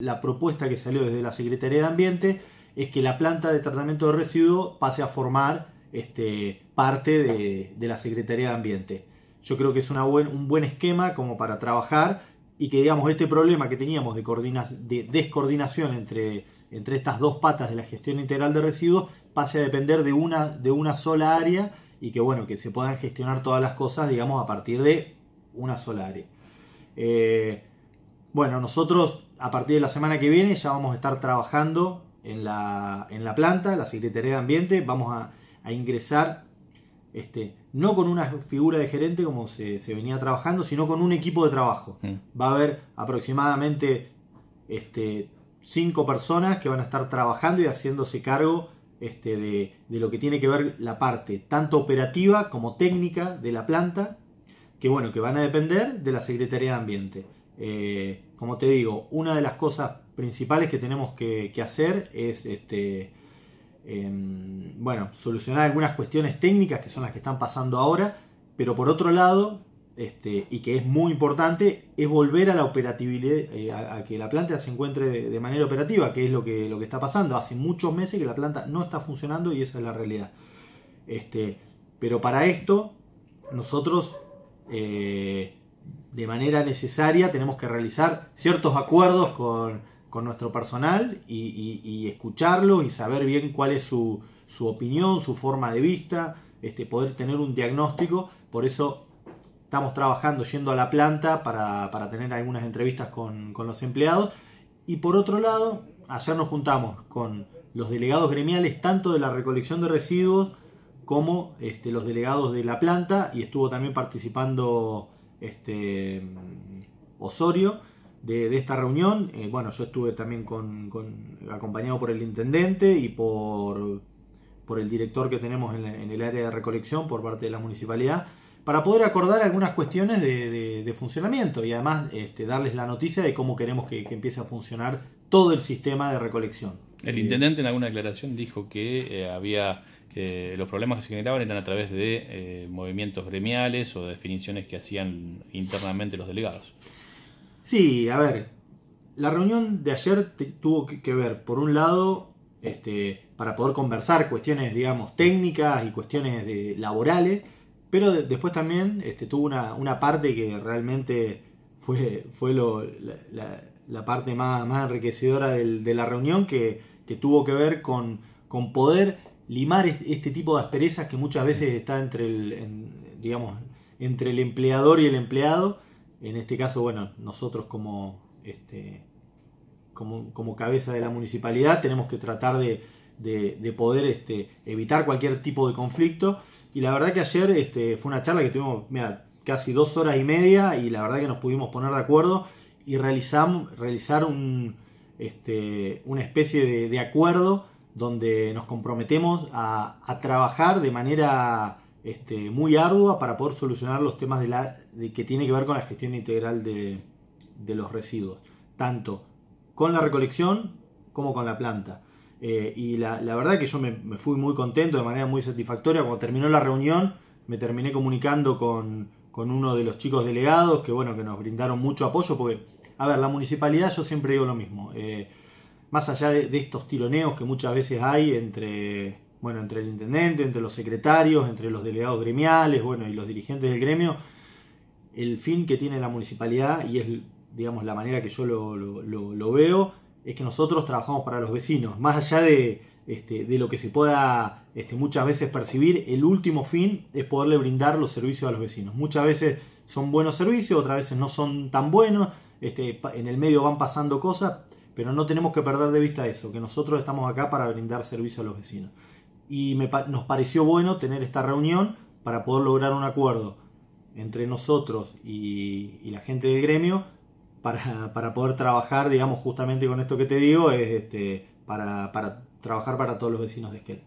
la propuesta que salió desde la Secretaría de Ambiente es que la planta de tratamiento de residuos pase a formar este, parte de, la Secretaría de Ambiente. Yo creo que es un buen esquema como para trabajar y que digamos este problema que teníamos de, descoordinación entre, entre, estas dos patas de la gestión integral de residuos pase a depender de una, de una sola área y que bueno, que se puedan gestionar todas las cosas digamos a partir de una sola área. Eh, bueno, nosotros a partir de la semana que viene ya vamos a estar trabajando en la, en la planta, la Secretaría de Ambiente, vamos a, ingresar este, no con una figura de gerente como se, venía trabajando, sino con un equipo de trabajo. Mm. Va a haber aproximadamente este, cinco personas que van a estar trabajando y haciéndose cargo este, de, de, lo que tiene que ver la parte tanto operativa como técnica de la planta, que bueno, que van a depender de la Secretaría de Ambiente. Eh, como te digo, una de las cosas principales que tenemos que, hacer es este, em, bueno, solucionar algunas cuestiones técnicas que son las que están pasando ahora, pero por otro lado, este, y que es muy importante, es volver a la operatividad, eh, a, que la planta se encuentre de, manera operativa, que es lo que, lo que está pasando. Hace muchos meses que la planta no está funcionando y esa es la realidad. Este, pero para esto, nosotros eh, de manera necesaria tenemos que realizar ciertos acuerdos con, nuestro personal y, escucharlo y saber bien cuál es su, su opinión, su forma de vista, este, poder tener un diagnóstico. Por eso estamos trabajando yendo a la planta para, tener algunas entrevistas con, los empleados. Y por otro lado, ayer nos juntamos con los delegados gremiales tanto de la recolección de residuos como este, los delegados de la planta y estuvo también participando este, Osorio de, esta reunión. Eh, bueno, yo estuve también acompañado por el intendente y por, el director que tenemos en, el área de recolección por parte de la municipalidad para poder acordar algunas cuestiones de, funcionamiento y además este, darles la noticia de cómo queremos que empiece a funcionar todo el sistema de recolección. El intendente en alguna declaración dijo que eh, había eh, los problemas que se generaban eran a través de eh, movimientos gremiales o definiciones que hacían internamente los delegados. Sí, a ver, la reunión de ayer tuvo que, ver, por un lado, este, para poder conversar cuestiones, digamos, técnicas y cuestiones de, laborales, pero después también este, tuvo una, una parte que realmente fue, lo, la, parte más, enriquecedora de la reunión que, tuvo que ver con, con, poder limar este tipo de asperezas que muchas veces está entre el, digamos, entre el empleador y el empleado. En este caso, bueno, nosotros como, este, como, como cabeza de la municipalidad tenemos que tratar de, poder este, evitar cualquier tipo de conflicto. Y la verdad que ayer este, fue una charla que tuvimos, casi dos horas y media y la verdad que nos pudimos poner de acuerdo y realizamos, realizar un, este, una especie de, acuerdo donde nos comprometemos a, trabajar de manera este, muy ardua para poder solucionar los temas de, la, que tiene que ver con la gestión integral de, los residuos, tanto con la recolección como con la planta. Eh, y la, verdad que yo me fui muy contento de manera muy satisfactoria. Cuando terminó la reunión, me terminé comunicando con, con uno de los chicos delegados que, bueno, que nos brindaron mucho apoyo, porque, a ver, la municipalidad yo siempre digo lo mismo, eh, más allá de, estos tironeos que muchas veces hay entre, bueno, entre el intendente, entre los secretarios, entre los delegados gremiales, bueno, y los dirigentes del gremio, el fin que tiene la municipalidad, y es, digamos, la manera que yo lo veo, es que nosotros trabajamos para los vecinos, más allá de este, de lo que se pueda este, muchas veces percibir, el último fin es poderle brindar los servicios a los vecinos. Muchas veces son buenos servicios, otras veces no son tan buenos, este, en el medio van pasando cosas, pero no tenemos que perder de vista eso, que nosotros estamos acá para brindar servicios a los vecinos. Y nos pareció bueno tener esta reunión para poder lograr un acuerdo entre nosotros y, la gente del gremio para, para, poder trabajar, digamos, justamente con esto que te digo, este, para, para trabajar para todos los vecinos de Esquel.